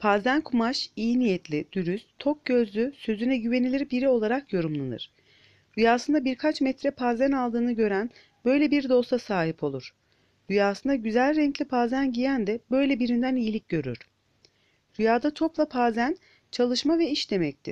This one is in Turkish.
Pazen kumaş iyi niyetli, dürüst, tok gözlü, sözüne güvenilir biri olarak yorumlanır. Rüyasında birkaç metre pazen aldığını gören böyle bir dosta sahip olur. Rüyasında güzel renkli pazen giyen de böyle birinden iyilik görür. Rüyada topla pazen çalışma ve iş demektir.